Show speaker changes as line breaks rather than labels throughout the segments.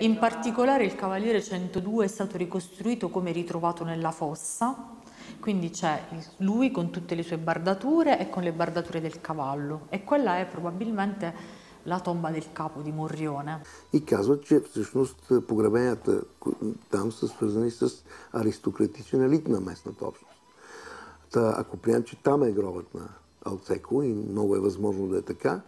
In particolare il Cavaliere 102 è stato ricostruito come ritrovato nella fossa, quindi c'è lui con tutte le sue bardature e con le bardature del cavallo e quella è probabilmente la tomba del capo di Morrione.
И caso че всъщност погребенията там са свързани с аристократичен елит на местната общност. Та, ако приемем, че там е гробът на Алцеко и много е възможно да е
така,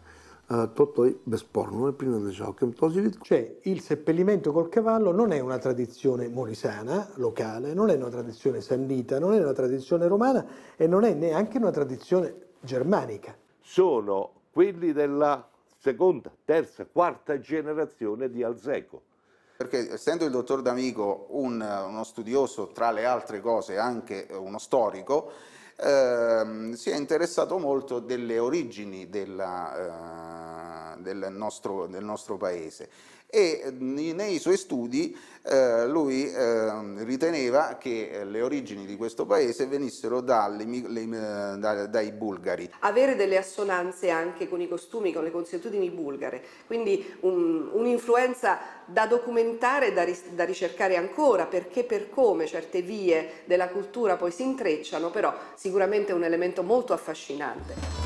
eh, Totoi Besporno, prima del Joachim Tosilit. Cioè il seppellimento col cavallo non è una tradizione molisana, locale, non è una tradizione sannita, non è una tradizione romana e non è neanche una tradizione germanica.
Sono quelli della seconda, terza, quarta generazione di Alzeco. Perché essendo il dottor D'Amico un, uno studioso, tra le altre cose anche uno storico, eh, si è interessato molto delle origini della eh, del, nostro, del, nostro, paese. E eh, nei suoi studi eh, lui eh, riteneva che le origini di questo paese venissero dalle, le, eh, da, dai bulgari.
Avere delle assonanze anche con i costumi, con le consuetudini bulgare, quindi un, un'influenza da documentare, da, ris- da ricercare ancora, perché per come certe vie della cultura poi si intrecciano, però sicuramente è un elemento molto affascinante.